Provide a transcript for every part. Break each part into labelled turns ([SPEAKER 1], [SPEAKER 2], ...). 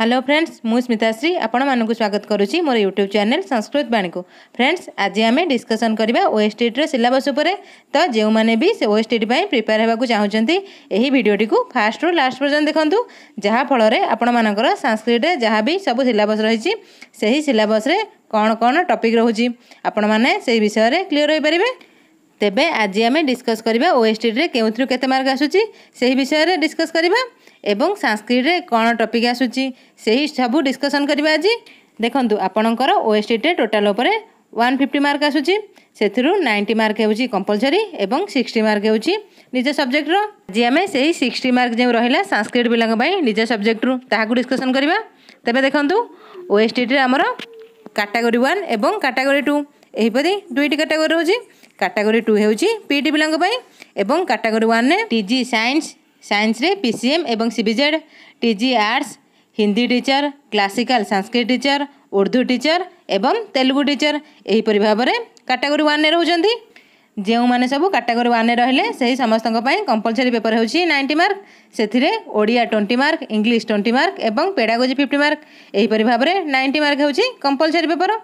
[SPEAKER 1] hello friends ମୁଁ ସ୍ମିତାଶ୍ରୀ ଆପଣମାନଙ୍କୁ ସ୍ୱାଗତ କରୁଛି ମୋର ୟୁଟ୍ୟୁବ୍ ଚ୍ୟାନେଲ୍ ସଂସ୍କୃତ ବାଣୀକୁ ଫ୍ରେଣ୍ଡସ୍ ଆଜି ଆମେ ଡିସ୍କସନ୍ କରିବା ଓଏସ୍ଟିଟ୍ର ସିଲାବସ୍ ଉପରେ ତ ଯେଉଁମାନେ ବି ସେ ଓଏସ୍ଟିଟ୍ ପାଇଁ ପ୍ରିପେୟାର ହେବାକୁ ଚାହୁଁଛନ୍ତି ଏହି ଭିଡ଼ିଓଟିକୁ ଫାଷ୍ଟରୁ ଲାଷ୍ଟ ପର୍ଯ୍ୟନ୍ତ ଦେଖନ୍ତୁ ଯାହାଫଳରେ ଆପଣମାନଙ୍କର ସାଂସ୍କ୍ରିଟରେ ଯାହା ବି ସବୁ ସିଲାବସ୍ ରହିଛି ସେହି ସିଲାବସ୍ରେ କ'ଣ କ'ଣ ଟପିକ୍ ରହୁଛି ଆପଣମାନେ ସେହି ବିଷୟରେ କ୍ଲିଅର୍ ହୋଇପାରିବେ ତେବେ ଆଜି ଆମେ ଡିସ୍କସ୍ କରିବା ଓଏସ୍ଟିଟ୍ରେ କେଉଁଥିରୁ କେତେ ମାର୍କ ଆସୁଛି ସେହି ବିଷୟରେ ଡିସ୍କସ୍ କରିବା ଏବଂ ସାଂସ୍କ୍ରିଟ୍ରେ କ'ଣ ଟପିକ୍ ଆସୁଛି ସେହି ସବୁ ଡିସ୍କସନ୍ କରିବା ଆଜି ଦେଖନ୍ତୁ ଆପଣଙ୍କର ଓଏସ୍ଟିରେ ଟୋଟାଲ୍ ଉପରେ ୱାନ୍ ଫିଫ୍ଟି ମାର୍କ ଆସୁଛି ସେଥିରୁ ନାଇଣ୍ଟି ମାର୍କ ହେଉଛି କମ୍ପଲସରୀ ଏବଂ ସିକ୍ସଟି ମାର୍କ ହେଉଛି ନିଜ ସବଜେକ୍ଟର ଆଜି ଆମେ ସେହି ସିକ୍ସଟି ମାର୍କ ଯେଉଁ ରହିଲା ସାଂସ୍କ୍ରିଟ୍ ପିଲାଙ୍କ ପାଇଁ ନିଜ ସବଜେକ୍ଟରୁ ତାହାକୁ ଡିସ୍କସନ୍ କରିବା ତେବେ ଦେଖନ୍ତୁ ଓଏସ୍ଟିଟିରେ ଆମର କାଟାଗୋରୀ ୱାନ୍ ଏବଂ କାଟାଗୋରୀ ଟୁ ଏହିପରି ଦୁଇଟି କାଟାଗୋରୀ ରହୁଛି କାଟାଗୋରୀ ଟୁ ହେଉଛି ପିଇଟି ପିଲାଙ୍କ ପାଇଁ ଏବଂ କାଟାଗୋରୀ ୱାନ୍ରେ ଟିଜି ସାଇନ୍ସ ସାଇନ୍ସରେ ପି ସି ଏମ୍ ଏବଂ C B Z T G arts Hindi teacher classical Sanskrit teacher Urdu teacher ଏବଂ ତେଲୁଗୁ ଟିଚର୍ ଏହିପରି ଭାବରେ କାଟାଗୋରୀ ୱାନ୍ରେ ରହୁଛନ୍ତି ଯେଉଁମାନେ ସବୁ କାଟାଗୋରୀ ୱାନ୍ରେ ରହିଲେ ସେହି ସମସ୍ତଙ୍କ ପାଇଁ କମ୍ପଲସରି ପେପର୍ ହେଉଛି ନାଇଣ୍ଟି ମାର୍କ ସେଥିରେ Odia twenty mark English twenty mark ଏବଂ ପେଡ଼ାଗୋଜି ଫିଫ୍ଟି ମାର୍କ ଏହିପରି ଭାବରେ ନାଇଣ୍ଟି ମାର୍କ ହେଉଛି କମ୍ପଲସରି ପେପର୍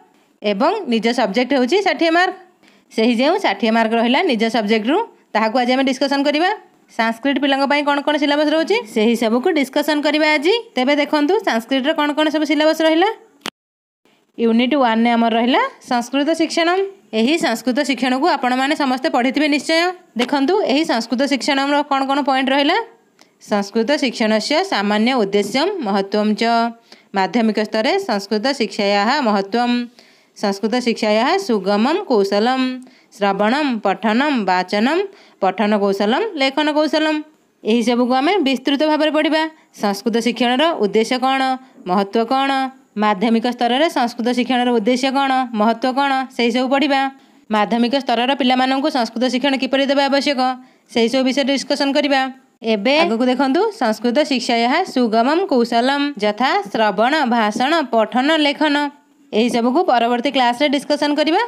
[SPEAKER 1] ଏବଂ ନିଜ ସବଜେକ୍ଟ ହେଉଛି ଷାଠିଏ ମାର୍କ ସେହି ଯେଉଁ ଷାଠିଏ ମାର୍କ ରହିଲା ନିଜ ସବଜେକ୍ଟରୁ ତାହାକୁ ଆଜି ଆମେ ଡିସ୍କସନ୍ କରିବା ସାଂସ୍କ୍ରିଟ୍ ପିଲାଙ୍କ ପାଇଁ କ'ଣ କ'ଣ ସିଲାବସ୍ ରହୁଛି ସେହି ସବୁକୁ ଡିସ୍କସନ୍ କରିବା ଆଜି ତେବେ ଦେଖନ୍ତୁ ସାଂସ୍କ୍ରିଟ୍ର କ'ଣ କ'ଣ ସବୁ ସିଲାବସ୍ ରହିଲା ୟୁନିଟ୍ ୱାନ୍ରେ ଆମର ରହିଲା ସଂସ୍କୃତ ଶିକ୍ଷଣମ୍ ଏହି ସଂସ୍କୃତ ଶିକ୍ଷଣକୁ ଆପଣମାନେ ସମସ୍ତେ ପଢ଼ିଥିବେ ନିଶ୍ଚୟ ଦେଖନ୍ତୁ ଏହି ସଂସ୍କୃତ ଶିକ୍ଷଣର କ'ଣ କ'ଣ ପଏଣ୍ଟ ରହିଲା ସଂସ୍କୃତ ଶିକ୍ଷଣସ୍ୟ ସାମାନ୍ୟ ଉଦ୍ଦେଶ୍ୟମ୍ ମହତ୍ତ୍ୱମ୍ ଚ ମାଧ୍ୟମିକ ସ୍ତରରେ ସଂସ୍କୃତ ଶିକ୍ଷାୟାଃ ମହତ୍ତ୍ୱମ୍ संस्कृतशिक्षायाः सुगमं कौशलं श्रवणं पठनं वाचनं पठनकौशलं लेखनकौशलम् ଏହିସବୁକୁ ଆମେ ବିସ୍ତୃତ ଭାବରେ ପଢ଼ିବା ସଂସ୍କୃତ ଶିକ୍ଷଣର ଉଦ୍ଦେଶ୍ୟ କ'ଣ ମହତ୍ତ୍ୱ କ'ଣ ମାଧ୍ୟମିକ ସ୍ତରରେ ସଂସ୍କୃତ ଶିକ୍ଷଣର ଉଦ୍ଦେଶ୍ୟ କ'ଣ ମହତ୍ତ୍ୱ କ'ଣ ସେହିସବୁ ପଢ଼ିବା ମାଧ୍ୟମିକ ସ୍ତରର ପିଲାମାନଙ୍କୁ ସଂସ୍କୃତ ଶିକ୍ଷଣ କିପରି ଦେବା ଆବଶ୍ୟକ ସେହିସବୁ ବିଷୟରେ ଡିସ୍କସନ୍ କରିବା ଏବେ ଆଗକୁ ଦେଖନ୍ତୁ ସଂସ୍କୃତ ଶିକ୍ଷା ଏହା ସୁଗମମ୍ କୌଶଲମ୍ ଯଥା ଶ୍ରବଣ ଭାଷଣ ପଠନ ଲେଖନ ଏହିସବୁକୁ ପରବର୍ତ୍ତୀ କ୍ଲାସ୍ରେ ଡିସ୍କସନ୍ କରିବା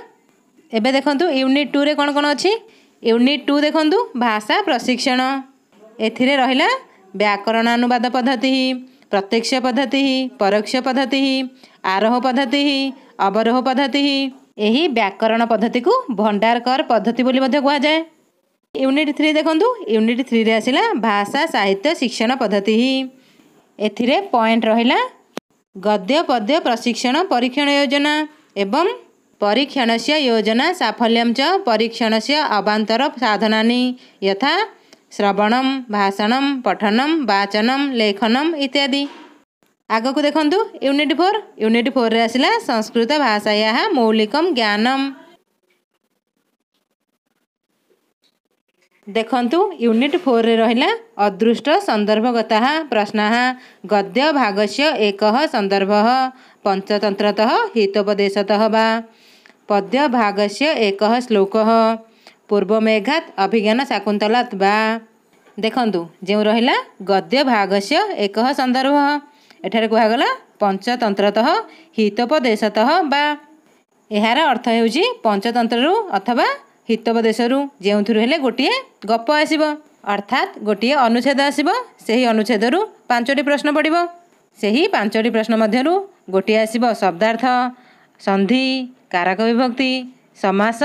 [SPEAKER 1] ଏବେ ଦେଖନ୍ତୁ ୟୁନିଟ୍ ଟୁରେ କ'ଣ କ'ଣ ଅଛି ୟୁନିଟ୍ ଟୁ ଦେଖନ୍ତୁ ଭାଷା ପ୍ରଶିକ୍ଷଣ ଏଥିରେ ରହିଲା ବ୍ୟାକରଣ ଅନୁବାଦ ପଦ୍ଧତି ପ୍ରତ୍ୟକ୍ଷ ପଦ୍ଧତି ପରୋକ୍ଷ ପଦ୍ଧତି ଆରୋହ ପଦ୍ଧତି ଅବରୋହ ପଦ୍ଧତି ଏହି ବ୍ୟାକରଣ ପଦ୍ଧତିକୁ ଭଣ୍ଡାରକର ପଦ୍ଧତି ବୋଲି ମଧ୍ୟ କୁହାଯାଏ ୟୁନିଟ୍ ଥ୍ରୀ ଦେଖନ୍ତୁ ୟୁନିଟ୍ ଥ୍ରୀରେ ଆସିଲା ଭାଷା ସାହିତ୍ୟ ଶିକ୍ଷଣ ପଦ୍ଧତି ଏଥିରେ ପଏଣ୍ଟ ରହିଲା गद्य पद्य प्रशिक्षण परीक्षण योजना एवं परीक्षणस योजना साफल्य परीक्षणस अभान्तर साधना नि यथा श्रवणम भाषण पठन वाचन लेखनम इत्यादि को देखुँ युनिट फोर युनिट रे आसला संस्कृत भाषाया यहाँ मौलिक ज्ञानमा ଦେଖନ୍ତୁ ୟୁନିଟ୍ ଫୋର୍ରେ ରହିଲା ଅଦୃଷ୍ଟ ସନ୍ଦର୍ଭଗତା ପ୍ରଶ୍ନ ଗଦ୍ୟ ଭାଗସ୍ୟ ଏକ ସନ୍ଦର୍ଭ ପଞ୍ଚତନ୍ତ୍ରତଃ ହିତୋପଦେଶତଃ ବା ପଦ୍ୟ ଭାଗସ୍ୟ ଏକ ଶ୍ଲୋକ ପୂର୍ବମେଘାତ ଅଭିଜ୍ଞାନ ଶାକୁନ୍ତଲାତ ବା ଦେଖନ୍ତୁ ଯେଉଁ ରହିଲା ଗଦ୍ୟ ଭାଗସ୍ୟ ଏକ ସନ୍ଦର୍ଭ ଏଠାରେ କୁହାଗଲା ପଞ୍ଚତନ୍ତ୍ରତଃ ହିତୋପଦେଶତଃ ବା ଏହାର ଅର୍ଥ ହେଉଛି ପଞ୍ଚତନ୍ତ୍ରରୁ ଅଥବା ହିତୋପଦେଶରୁ ଯେଉଁଥିରୁ ହେଲେ ଗୋଟିଏ ଗପ ଆସିବ ଅର୍ଥାତ୍ ଗୋଟିଏ ଅନୁଚ୍ଛେଦ ଆସିବ ସେହି ଅନୁଚ୍ଛେଦରୁ ପାଞ୍ଚଟି ପ୍ରଶ୍ନ ପଡ଼ିବ ସେହି ପାଞ୍ଚଟି ପ୍ରଶ୍ନ ମଧ୍ୟରୁ ଗୋଟିଏ ଆସିବ ଶବ୍ଦାର୍ଥ ସନ୍ଧି କାରକ ବିଭକ୍ତି ସମାସ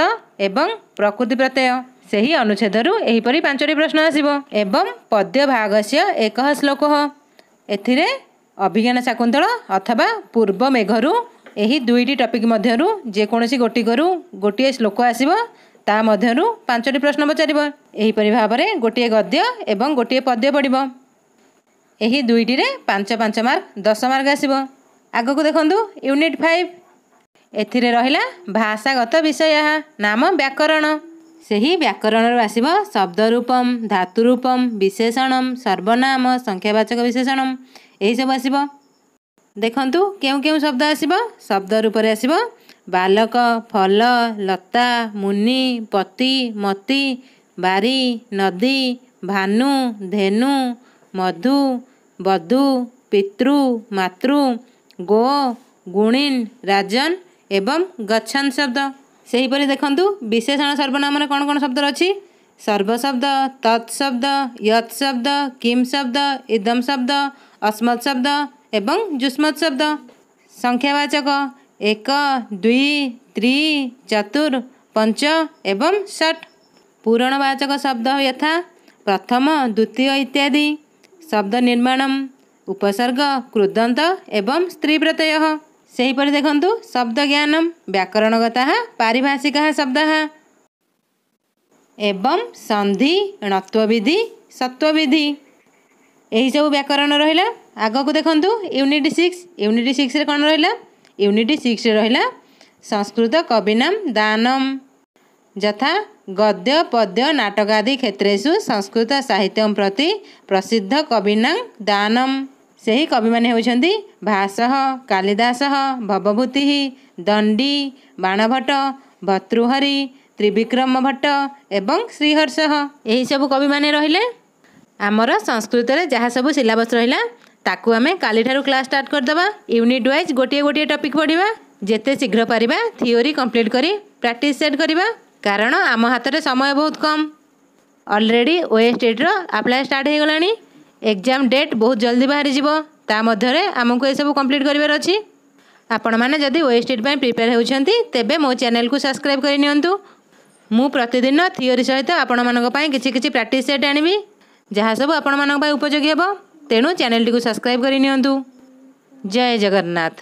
[SPEAKER 1] ଏବଂ ପ୍ରକୃତି ପ୍ରତ୍ୟୟ ସେହି ଅନୁଚ୍ଛେଦରୁ ଏହିପରି ପାଞ୍ଚଟି ପ୍ରଶ୍ନ ଆସିବ ଏବଂ ପଦ୍ୟ ଭାଗସ୍ୟ ଏକ ଶ୍ଳୋକ ଏଥିରେ ଅଭିଜ୍ଞାନ ଶାକୁନ୍ତଳ ଅଥବା ପୂର୍ବ ମେଘରୁ ଏହି ଦୁଇଟି ଟପିକ୍ ମଧ୍ୟରୁ ଯେକୌଣସି ଗୋଟିକରୁ ଗୋଟିଏ ଶ୍ଳୋକ ଆସିବ ତା ମଧ୍ୟରୁ ପାଞ୍ଚଟି ପ୍ରଶ୍ନ ପଚାରିବ ଏହିପରି ଭାବରେ ଗୋଟିଏ ଗଦ୍ୟ ଏବଂ ଗୋଟିଏ ପଦ୍ୟ ପଡ଼ିବ ଏହି ଦୁଇଟିରେ ପାଞ୍ଚ ପାଞ୍ଚ ମାର୍କ ଦଶ ମାର୍କ ଆସିବ ଆଗକୁ ଦେଖନ୍ତୁ ୟୁନିଟ୍ ଫାଇଭ ଏଥିରେ ରହିଲା ଭାଷାଗତ ବିଷୟ ଏହା ନାମ ବ୍ୟାକରଣ ସେହି ବ୍ୟାକରଣରୁ ଆସିବ ଶବ୍ଦରୂପମ ଧାତୁରୂପମ ବିଶେଷଣମ ସର୍ବନାମ ସଂଖ୍ୟାବାଚକ ବିଶେଷଣମ ଏହିସବୁ ଆସିବ ଦେଖନ୍ତୁ କେଉଁ କେଉଁ ଶବ୍ଦ ଆସିବ ଶବ୍ଦ ରୂପରେ ଆସିବ बालक फल लता मुनि पति मति बारी नदी भानु धेनु मधु बधु पितृ मातृ गो गुणिन राजन एवं गच्छन शब्द सहीपरि देख्नु विशेषण सर्वनाम सर्वनामर शब्द अलिक सर्वशब्द तत्सब्द यब्द किम शब्द इदम शब्द अस्मत् शब्द एवं जुस्मत शब्द संख्यावाचक ଏକ ଦୁଇ ତ୍ରି ଚତୁର ପଞ୍ଚ ଏବଂ ଷଟ୍ ପୁରଣବାଚକ ଶବ୍ଦ ଯଥା ପ୍ରଥମ ଦ୍ୱିତୀୟ ଇତ୍ୟାଦି ଶବ୍ଦ ନିର୍ମାଣ ଉପସର୍ଗ କୃଦନ୍ତ ଏବଂ ସ୍ତ୍ରୀ ପ୍ରତ୍ୟୟ ସେହିପରି ଦେଖନ୍ତୁ ଶବ୍ଦ ଜ୍ଞାନ ବ୍ୟାକରଣଗତ ପାରିଭାଷିକ ଶବ୍ଦ ଏବଂ ସନ୍ଧି ଣତ୍ଵବିଧି ସତ୍ଵବିଧି ଏହିସବୁ ବ୍ୟାକରଣ ରହିଲା ଆଗକୁ ଦେଖନ୍ତୁ ୟୁନିଟ୍ ସିକ୍ସ ୟୁନିଟ୍ ସିକ୍ସରେ କ'ଣ ରହିଲା ୟୁନିଟ୍ ସିକ୍ସ ରହିଲା ସଂସ୍କୃତ କବିନାମ ଦାନମ ଯଥା ଗଦ୍ୟ ପଦ୍ୟ ନାଟକ ଆଦି କ୍ଷେତ୍ରେଷୁ ସଂସ୍କୃତ ସାହିତ୍ୟ ପ୍ରତି ପ୍ରସିଦ୍ଧ କବିନାମ ଦାନମ ସେହି କବିମାନେ ହେଉଛନ୍ତି ଭାସ କାଳିଦାସ ଭବଭୂତି ଦଣ୍ଡି ବାଣଭଟ୍ଟ ଭର୍ତ୍ତୃହରି ତ୍ରିବିକ୍ରମ ଭଟ୍ଟ ଏବଂ ଶ୍ରୀହର୍ଷ ଏହିସବୁ କବିମାନେ ରହିଲେ ଆମର ସଂସ୍କୃତରେ ଯାହା ସବୁ ସିଲାବସ୍ ରହିଲା ତାକୁ ଆମେ କାଲିଠାରୁ କ୍ଲାସ୍ ଷ୍ଟାର୍ଟ କରିଦେବା ୟୁନିଟ୍ ୱାଇଜ୍ ଗୋଟିଏ ଗୋଟିଏ ଟପିକ୍ ପଢ଼ିବା ଯେତେ ଶୀଘ୍ର ପାରିବା ଥିଓରି କମ୍ପ୍ଲିଟ୍ କରି ପ୍ରାକ୍ଟିସ୍ ସେଟ୍ କରିବା କାରଣ ଆମ ହାତରେ ସମୟ ବହୁତ କମ୍ ଅଲରେଡ଼ି ଓଏଷ୍ଟେଟ୍ର ଆପ୍ଲାଏ ଷ୍ଟାର୍ଟ ହୋଇଗଲାଣି ଏକ୍ଜାମ୍ ଡେଟ୍ ବହୁତ ଜଲ୍ଦି ବାହାରିଯିବ ତା ମଧ୍ୟରେ ଆମକୁ ଏସବୁ କମ୍ପ୍ଲିଟ୍ କରିବାର ଅଛି ଆପଣମାନେ ଯଦି ଓଏଷ୍ଟେଟ୍ ପାଇଁ ପ୍ରିପେୟାର ହେଉଛନ୍ତି ତେବେ ମୋ ଚ୍ୟାନେଲ୍କୁ ସବସ୍କ୍ରାଇବ୍ କରିନିଅନ୍ତୁ ମୁଁ ପ୍ରତିଦିନ ଥିଓରି ସହିତ ଆପଣମାନଙ୍କ ପାଇଁ କିଛି କିଛି ପ୍ରାକ୍ଟିସ୍ ସେଟ୍ ଆଣିବି ଯାହା ସବୁ ଆପଣମାନଙ୍କ ପାଇଁ ଉପଯୋଗୀ ହେବ તણો ચેનલ ટીકુ સબસ્ક્રાઇબ કરી નિય ントુ જય જગન્નાથ